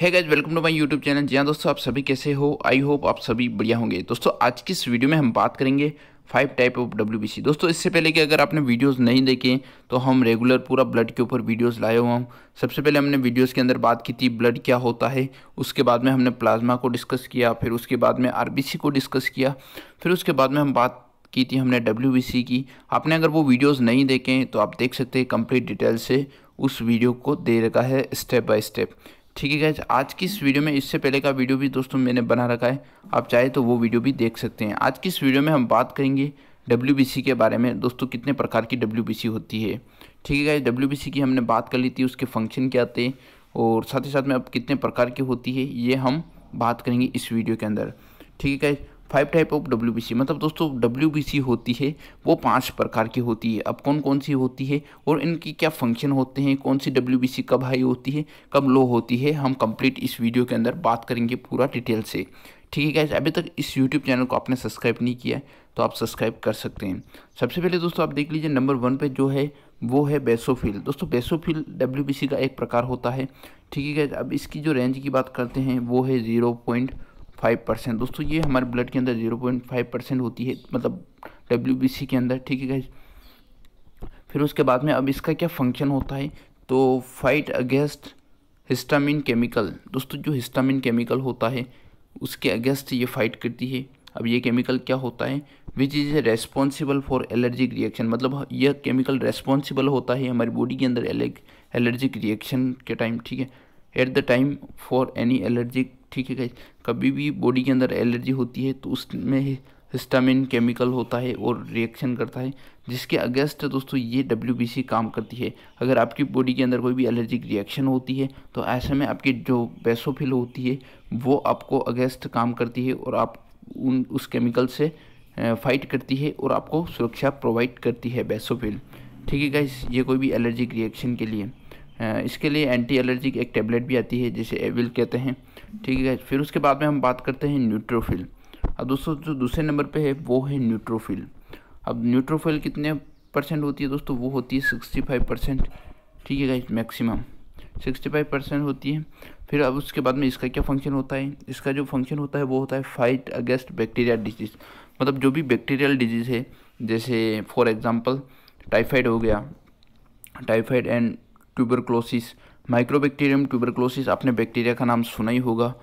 है guys welcome to my YouTube channel जी हाँ दोस्तों आप सभी कैसे हो आई होप आप सभी बढ़िया होंगे दोस्तों आज की इस वीडियो में हम बात करेंगे फाइव टाइप ऑफ डब्ल्यू दोस्तों इससे पहले कि अगर आपने वीडियोस नहीं देखे तो हम रेगुलर पूरा ब्लड के ऊपर वीडियोस लाए हुए हूँ सबसे पहले हमने वीडियोस के अंदर बात की थी ब्लड क्या होता है उसके बाद में हमने प्लाज्मा को डिस्कस किया फिर उसके बाद में आर को डिस्कस किया फिर उसके बाद में हम बात की थी हमने डब्ल्यू की आपने अगर वो वीडियोज़ नहीं देखें तो आप देख सकते हैं कम्प्लीट डिटेल से उस वीडियो को दे रखा है स्टेप बाय स्टेप ठीक है गैस आज की इस वीडियो में इससे पहले का वीडियो भी दोस्तों मैंने बना रखा है आप चाहे तो वो वीडियो भी देख सकते हैं आज की इस वीडियो में हम बात करेंगे डब्ल्यू के बारे में दोस्तों कितने प्रकार की डब्ल्यू होती है ठीक है गैस डब्ल्यू की हमने बात कर ली थी उसके फंक्शन क्या थे और साथ ही साथ में अब कितने प्रकार की होती है ये हम बात करेंगे इस वीडियो के अंदर ठीक है guys five type of W मतलब दोस्तों डब्ल्यू होती है वो पांच प्रकार की होती है अब कौन कौन सी होती है और इनकी क्या फंक्शन होते हैं कौन सी डब्ल्यू कब हाई होती है कब लो होती है हम कंप्लीट इस वीडियो के अंदर बात करेंगे पूरा डिटेल से ठीक है गैस अभी तक इस यूट्यूब चैनल को आपने सब्सक्राइब नहीं किया है तो आप सब्सक्राइब कर सकते हैं सबसे पहले दोस्तों आप देख लीजिए नंबर वन पर जो है वो है बेसोफिल दोस्तों बेसोफिल डब्ल्यू का एक प्रकार होता है ठीक है गैस अब इसकी जो रेंज की बात करते हैं वो है ज़ीरो पॉइंट फाइव परसेंट दोस्तों ये हमारे ब्लड के अंदर जीरो पॉइंट फाइव परसेंट होती है मतलब डब्ल्यू के अंदर ठीक है गाइज फिर उसके बाद में अब इसका क्या फंक्शन होता है तो फाइट अगेंस्ट हिस्टामिन केमिकल दोस्तों जो हिस्टामिन केमिकल होता है उसके अगेंस्ट ये फाइट करती है अब ये केमिकल क्या होता है which is responsible for allergic reaction मतलब यह केमिकल रेस्पॉन्सिबल होता है हमारी बॉडी के अंदर एलर्जिक रिएक्शन के टाइम ठीक है at the time for any allergic ठीक है कभी भी बॉडी के अंदर एलर्जी होती है तो उसमें हिस्टामिन केमिकल होता है और रिएक्शन करता है जिसके अगेंस्ट दोस्तों ये डब्ल्यू काम करती है अगर आपकी बॉडी के अंदर कोई भी एलर्जिक रिएक्शन होती है तो ऐसे में आपकी जो बेसोफिल होती है वो आपको अगेंस्ट काम करती है और आप उन उस केमिकल से फाइट करती है और आपको सुरक्षा प्रोवाइड करती है बेसोफिल ठीक है गाइस ये कोई भी एलर्जिक रिएक्शन के लिए इसके लिए एंटी एलर्जिक एक टैबलेट भी आती है जिसे एविल कहते हैं ठीक है फिर उसके बाद में हम बात करते हैं न्यूट्रोफिल अब दोस्तों जो दूसरे नंबर पे है वो है न्यूट्रोफिल अब न्यूट्रोफिल कितने परसेंट होती है दोस्तों वो होती है सिक्सटी फाइव परसेंट ठीक है मैक्सिमम सिक्सटी फाइव परसेंट होती है फिर अब उसके बाद में इसका क्या फंक्शन होता है इसका जो फंक्शन होता है वो होता है फाइट अगेंस्ट बैक्टीरियल डिजीज़ मतलब जो भी बैक्टीरियल डिजीज़ है जैसे फॉर एग्ज़ाम्पल टाइफाइड हो गया typhoid and tuberculosis mycobacterium tuberculosis आपने बैक्टीरिया का नाम सुना ही होगा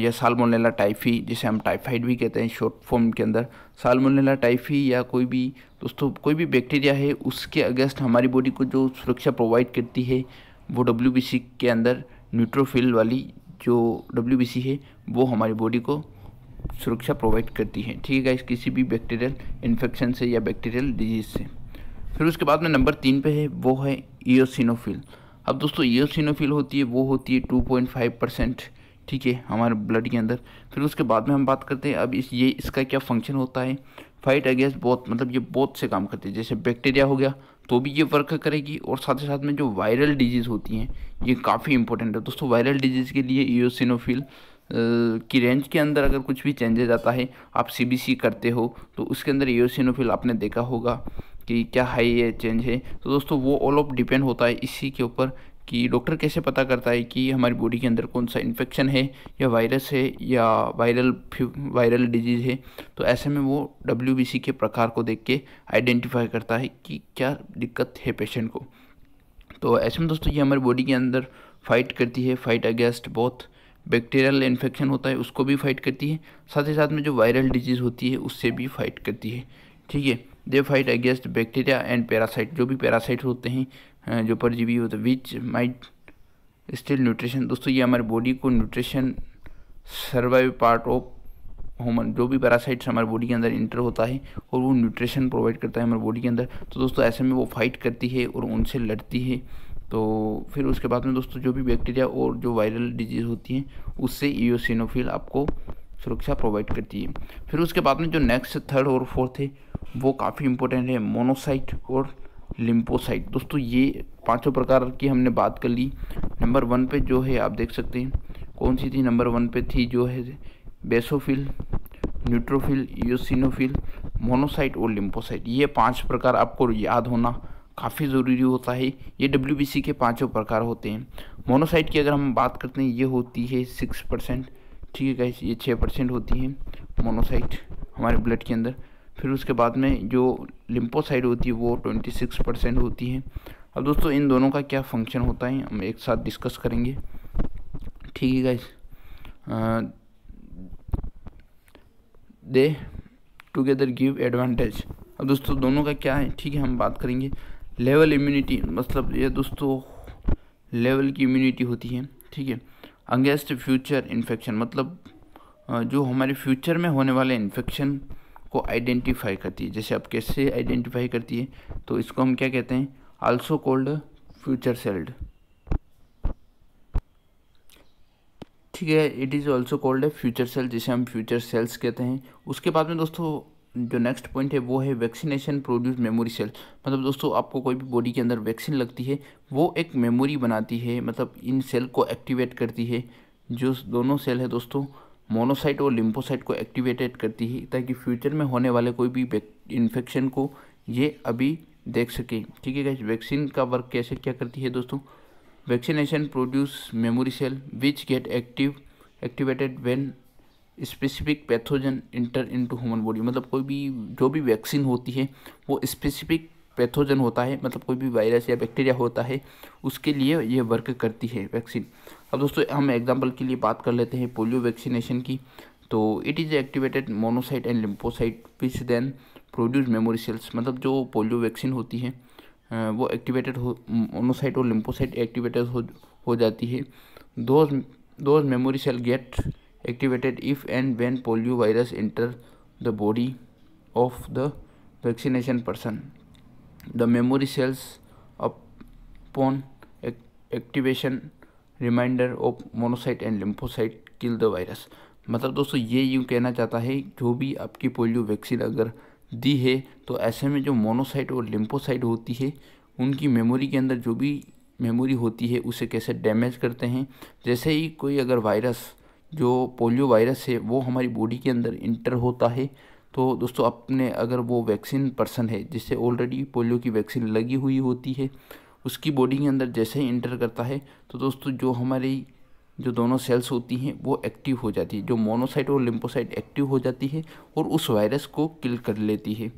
या सालमोनेला टाइफी जिसे हम टाइफाइड भी कहते हैं शॉर्ट फॉर्म के अंदर सालमोनेला टाइफी या कोई भी दोस्तों कोई भी बैक्टीरिया है उसके अगेंस्ट हमारी बॉडी को जो सुरक्षा प्रोवाइड करती है वो डब्ल्यू के अंदर न्यूट्रोफिल वाली जो डब्ल्यू है वो हमारी बॉडी को सुरक्षा प्रोवाइड करती है ठीक है इस किसी भी बैक्टीरियल इन्फेक्शन से या बैक्टीरियल डिजीज से फिर उसके बाद में नंबर तीन पे है वो है ईओसिनोफिल अब दोस्तों ईओसिनोफिल होती है वो होती है टू पॉइंट फाइव परसेंट ठीक है हमारे ब्लड के अंदर फिर उसके बाद में हम बात करते हैं अब इस ये इसका क्या फंक्शन होता है फाइट अगेंस्ट बहुत मतलब ये बहुत से काम करते हैं जैसे बैक्टीरिया हो गया तो भी ये वर्क करेगी और साथ ही साथ में जो वायरल डिजीज़ होती हैं ये काफ़ी इंपॉर्टेंट है दोस्तों वायरल डिजीज़ के लिए ईओसिनोफिल की रेंज के अंदर अगर कुछ भी चेंजेज आता है आप सीबीसी करते हो तो उसके अंदर ईओसिनोफिल आपने देखा होगा कि क्या है ये चेंज है तो दोस्तों वो ऑल ऑफ डिपेंड होता है इसी के ऊपर कि डॉक्टर कैसे पता करता है कि हमारी बॉडी के अंदर कौन सा इन्फेक्शन है या वायरस है या वायरल वायरल डिजीज़ है तो ऐसे में वो डब्ल्यू के प्रकार को देख के आइडेंटिफाई करता है कि क्या दिक्कत है पेशेंट को तो ऐसे में दोस्तों ये हमारी बॉडी के अंदर फाइट करती है फाइट अगेंस्ट बहुत बैक्टीरियल इन्फेक्शन होता है उसको भी फाइट करती है साथ ही साथ में जो वायरल डिजीज़ होती है उससे भी फाइट करती है ठीक है they fight against bacteria and parasite जो भी पैरासाइट होते हैं जो परजीवी होते हैं विच माइट स्टिल न्यूट्रिशन दोस्तों ये हमारे बॉडी को nutrition survive part of human जो भी पैरासाइट्स हमारे बॉडी के अंदर इंटर होता है और वो न्यूट्रिशन प्रोवाइड करता है हमारे बॉडी के अंदर तो दोस्तों ऐसे में वो फाइट करती है और उनसे लड़ती है तो फिर उसके बाद में दोस्तों जो भी बैक्टीरिया और जो वायरल डिजीज़ होती हैं उससे ईओसिनोफिल आपको सुरक्षा प्रोवाइड करती है फिर उसके बाद में जो नेक्स्ट थर्ड और फोर्थ है वो काफ़ी इंपॉर्टेंट है मोनोसाइट और लिम्पोसाइट दोस्तों ये पांचों प्रकार की हमने बात कर ली नंबर वन पे जो है आप देख सकते हैं कौन सी थी नंबर वन पे थी जो है बेसोफिल न्यूट्रोफिल योसिनोफिल मोनोसाइट और लिम्पोसाइट ये पांच प्रकार आपको याद होना काफ़ी ज़रूरी होता है ये डब्ल्यू के पाँचों प्रकार होते हैं मोनोसाइट की अगर हम बात करते हैं ये होती है सिक्स परसेंट ठीक है गाइस ये छः परसेंट होती है मोनोसाइट हमारे ब्लड के अंदर फिर उसके बाद में जो लिम्पोसाइड होती है वो ट्वेंटी सिक्स परसेंट होती है अब दोस्तों इन दोनों का क्या फंक्शन होता है हम एक साथ डिस्कस करेंगे ठीक है guys they together give advantage अब दोस्तों दोनों का क्या है ठीक है हम बात करेंगे लेवल इम्यूनिटी मतलब ये दोस्तों लेवल की इम्यूनिटी होती है ठीक है अगेंस्ट फ्यूचर इन्फेक्शन मतलब जो हमारे फ्यूचर में होने वाले इन्फेक्शन को आइडेंटिफाई करती है जैसे आप कैसे आइडेंटिफाई करती है तो इसको हम क्या कहते हैं आल्सो कोल्ड फ्यूचर सेल्ड ठीक है it is also called future cell जिसे हम फ्यूचर सेल्स कहते हैं उसके बाद में दोस्तों जो नेक्स्ट पॉइंट है वो है वैक्सीनेशन प्रोड्यूस मेमोरी सेल मतलब दोस्तों आपको कोई भी बॉडी के अंदर वैक्सीन लगती है वो एक मेमोरी बनाती है मतलब इन सेल को एक्टिवेट करती है जो दोनों सेल है दोस्तों मोनोसाइट और लिम्फोसाइट को एक्टिवेटेड करती है ताकि फ्यूचर में होने वाले कोई भी इन्फेक्शन को ये अभी देख सके ठीक है वैक्सीन का वर्क कैसे क्या करती है दोस्तों vaccination produce memory cell which get active activated when specific pathogen enter into human body मतलब कोई भी जो भी वैक्सीन होती है वो स्पेसिफिक पैथोजन होता है मतलब कोई भी वायरस या बैक्टीरिया होता है उसके लिए ये वर्क करती है वैक्सीन अब दोस्तों हम एग्जाम्पल के लिए बात कर लेते हैं पोलियो वैक्सीनेशन की तो it is activated monocyte and lymphocyte which then produce memory cells मतलब जो पोलियो वैक्सीन होती है वो एक्टिवेटेड हो मोनोसाइट और लिम्पोसाइट एक्टिवेटेड हो हो जाती है those those memory cell get activated if and when virus enter the body of the vaccination person. The memory cells upon activation reminder of monocyte and lymphocyte kill the virus मतलब दोस्तों ये यूँ कहना चाहता है जो भी आपकी पोलियो वैक्सीन अगर दी है तो ऐसे में जो मोनोसाइट और लिम्फोसाइट होती है उनकी मेमोरी के अंदर जो भी मेमोरी होती है उसे कैसे डैमेज करते हैं जैसे ही कोई अगर वायरस जो पोलियो वायरस है वो हमारी बॉडी के अंदर इंटर होता है तो दोस्तों अपने अगर वो वैक्सीन पर्सन है जिससे ऑलरेडी पोलियो की वैक्सीन लगी हुई होती है उसकी बॉडी के अंदर जैसे ही इंटर करता है तो दोस्तों जो हमारी जो दोनों सेल्स होती हैं वो एक्टिव हो जाती है जो मोनोसाइट और लिम्पोसाइट एक्टिव हो जाती है और उस वायरस को किल कर लेती है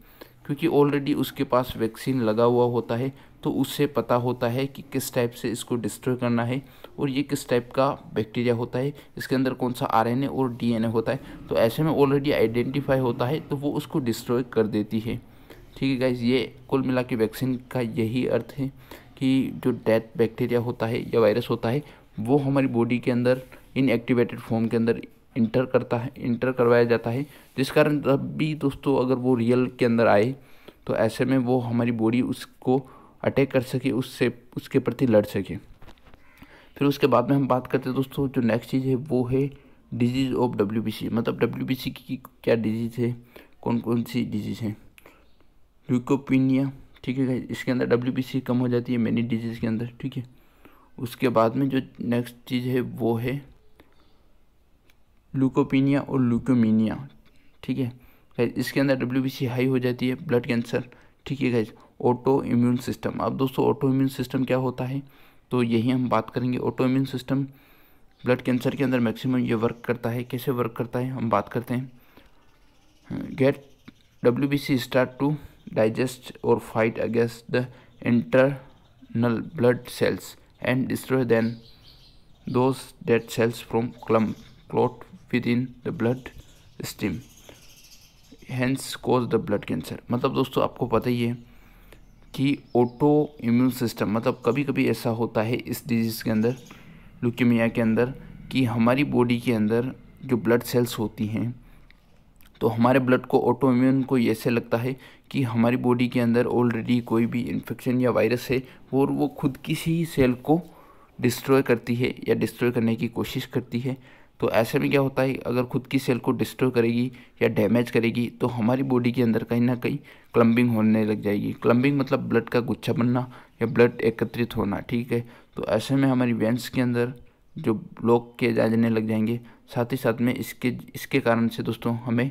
क्योंकि ऑलरेडी उसके पास वैक्सीन लगा हुआ होता है तो उससे पता होता है कि किस टाइप से इसको डिस्ट्रॉय करना है और ये किस टाइप का बैक्टीरिया होता है इसके अंदर कौन सा आरएनए और डीएनए होता है तो ऐसे में ऑलरेडी आइडेंटिफाई होता है तो वो उसको डिस्ट्रॉय कर देती है ठीक है गाइज ये कुल मिला के वैक्सीन का यही अर्थ है कि जो डेथ बैक्टीरिया होता है या वायरस होता है वो हमारी बॉडी के अंदर इनएक्टिवेटेड फॉर्म के अंदर इंटर करता है इंटर करवाया जाता है जिस कारण तब भी दोस्तों अगर वो रियल के अंदर आए तो ऐसे में वो हमारी बॉडी उसको अटैक कर सके उससे उसके प्रति लड़ सके फिर उसके बाद में हम बात करते हैं दोस्तों जो नेक्स्ट चीज़ है वो है डिजीज़ ऑफ डब्ल्यू मतलब डब्ल्यू की क्या डिजीज़ है कौन कौन सी डिजीज़ है ल्यूकोपिनिया ठीक है इसके अंदर डब्ल्यू कम हो जाती है मैनी डिजीज़ के अंदर ठीक है उसके बाद में जो नेक्स्ट चीज़ है वो है लूकोपिनिया और ल्यूकोमिनिया ठीक है गाइज इसके अंदर डब्ल्यू हाई हो जाती है ब्लड कैंसर ठीक है गाइज ऑटो इम्यून सिस्टम अब दोस्तों ऑटो इम्यून सिस्टम क्या होता है तो यही हम बात करेंगे auto immune system blood cancer के अंदर मैक्सिमम ये वर्क करता है कैसे वर्क करता है हम बात करते हैं get W B C start to digest और fight against the internal blood cells and destroy then those dead cells from clump clot within the blood stream hence cause the blood cancer मतलब दोस्तों आपको पता ही है कि auto immune system मतलब कभी कभी ऐसा होता है इस डिजीज़ के अंदर लुकीमिया के अंदर कि हमारी बॉडी के अंदर जो ब्लड सेल्स होती हैं तो हमारे ब्लड को ऑटो इम्यून को ऐसे लगता है कि हमारी बॉडी के अंदर ऑलरेडी कोई भी इन्फेक्शन या वायरस है और वो खुद किसी सेल को डिस्ट्रॉय करती है या डिस्ट्रॉय करने की कोशिश करती है तो ऐसे में क्या होता है अगर खुद की सेल को डिस्ट्रॉय करेगी या डैमेज करेगी तो हमारी बॉडी के अंदर कहीं ना कहीं क्लम्बिंग होने लग जाएगी क्लम्बिंग मतलब ब्लड का गुच्छा बनना या ब्लड एकत्रित होना ठीक है तो ऐसे में हमारी वेंस के अंदर जो ब्लॉक किए जाने लग जाएंगे साथ ही साथ में इसके इसके कारण से दोस्तों हमें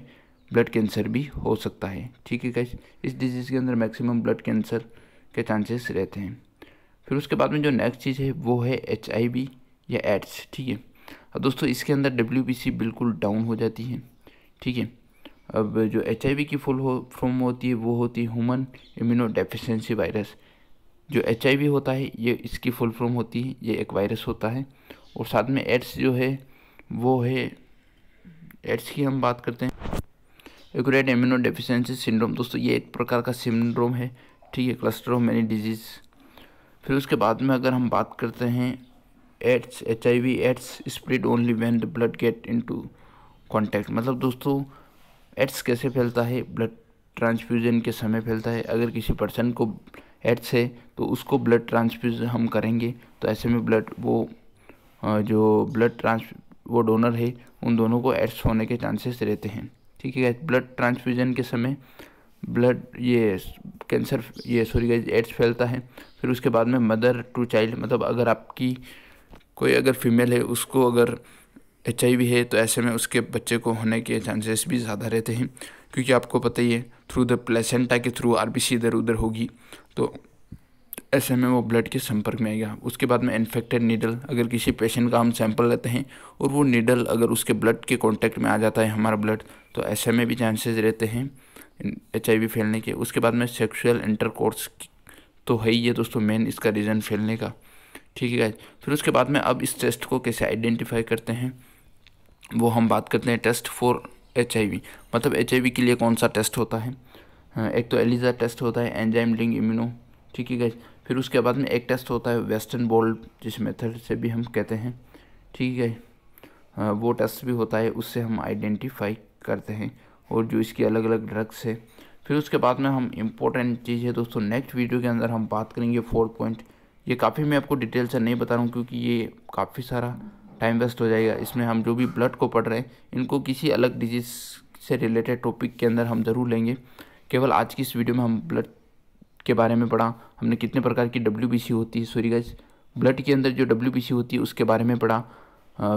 ब्लड कैंसर भी हो सकता है ठीक है कैसे इस डिजीज़ के अंदर मैक्सिमम ब्लड कैंसर के चांसेस रहते हैं फिर उसके बाद में जो नेक्स्ट चीज़ है वो है एच या एड्स ठीक है अब दोस्तों इसके अंदर डब्ल्यू बिल्कुल डाउन हो जाती है ठीक है अब जो एच की फुल हो फॉर्म होती है वो होती है ह्यूमन इम्यूनो डेफिशेंसी वायरस जो एच होता है ये इसकी फुल फॉर्म होती है ये एक वायरस होता है और साथ में एड्स जो है वो है एड्स की हम बात करते हैं एकट इम्यूनो डेफिशेंसी सिंड्रोम दोस्तों ये एक प्रकार का सिंड्रोम है ठीक है क्लस्टर ऑफ मैनी डिजीज़ फिर उसके बाद में अगर हम बात करते हैं AIDS H I V AIDS spread only when the blood get into contact मतलब दोस्तों एड्स कैसे फैलता है ब्लड ट्रांसफ्यूज़न के समय फैलता है अगर किसी पर्सन को एड्स है तो उसको ब्लड ट्रांसफ्यूज हम करेंगे तो ऐसे में ब्लड वो जो ब्लड ट्रांस वो डोनर है उन दोनों को एड्स होने के चांसेस रहते हैं ठीक है ब्लड ट्रांसफ्यूज़न के समय ब्लड ये कैंसर ये सॉरी एड्स फैलता है फिर उसके बाद में मदर टू चाइल्ड मतलब अगर आपकी कोई अगर फीमेल है उसको अगर एच है तो ऐसे में उसके बच्चे को होने के चांसेस भी ज़्यादा रहते हैं क्योंकि आपको पता ही है थ्रू द प्लेसेंटा के थ्रू आर इधर उधर होगी तो ऐसे में वो ब्लड के संपर्क में आएगा उसके बाद में इन्फेक्टेड नीडल अगर किसी पेशेंट का हम सैंपल लेते हैं और वो नीडल अगर उसके ब्लड के कॉन्टैक्ट में आ जाता है हमारा ब्लड तो ऐसे में भी चांसेस रहते हैं एच फैलने के उसके बाद में सेक्सुअल इंटरकोर्स तो है ही है दोस्तों मेन इसका रीज़न फैलने का ठीक है गाइज फिर उसके बाद में अब इस टेस्ट को कैसे आइडेंटिफाई करते हैं वो हम बात करते हैं टेस्ट फॉर एच मतलब एच के लिए कौन सा टेस्ट होता है हाँ, एक तो एलिजा टेस्ट होता है एंजाइम लिंग इम्यूनो ठीक है गाइज फिर उसके बाद में एक टेस्ट होता है वेस्टर्न बोल्ड जिस मेथड से भी हम कहते हैं ठीक है हाँ, वो टेस्ट भी होता है उससे हम आइडेंटिफाई करते हैं और जो इसकी अलग अलग ड्रग्स है फिर उसके बाद में हम इम्पोर्टेंट चीज़ है दोस्तों नेक्स्ट वीडियो के अंदर हम बात करेंगे फोर पॉइंट ये काफ़ी मैं आपको डिटेल से नहीं बता रहा हूँ क्योंकि ये काफ़ी सारा टाइम वेस्ट हो जाएगा इसमें हम जो भी ब्लड को पढ़ रहे हैं इनको किसी अलग डिजीज़ से रिलेटेड टॉपिक के अंदर हम ज़रूर लेंगे केवल आज की इस वीडियो में हम ब्लड के बारे में पढ़ा हमने कितने प्रकार की डब्ल्यू होती है सॉरी गज ब्लड के अंदर जो डब्ल्यू होती है उसके बारे में पढ़ा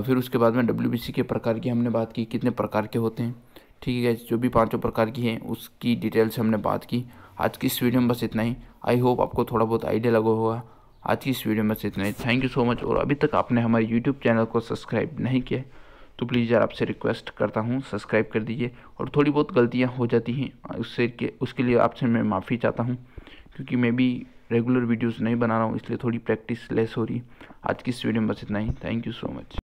फिर उसके बाद में डब्ल्यू के प्रकार की हमने बात की कितने प्रकार के होते हैं ठीक है गैस जो भी पांचों प्रकार की हैं उसकी डिटेल से हमने बात की आज की इस वीडियो में बस इतना ही आई होप आपको थोड़ा बहुत आइडिया लगा होगा आज की इस वीडियो में से इतना ही थैंक यू सो मच और अभी तक आपने हमारे यूट्यूब चैनल को सब्सक्राइब नहीं किया तो प्लीज़ यार आपसे रिक्वेस्ट करता हूँ सब्सक्राइब कर दीजिए और थोड़ी बहुत गलतियाँ हो जाती हैं उससे के उसके लिए आपसे मैं माफ़ी चाहता हूँ क्योंकि मैं भी रेगुलर वीडियोज़ नहीं बना रहा हूँ इसलिए थोड़ी प्रैक्टिस लेस हो रही है आज की इस वीडियो में बस इतना ही थैंक यू सो मच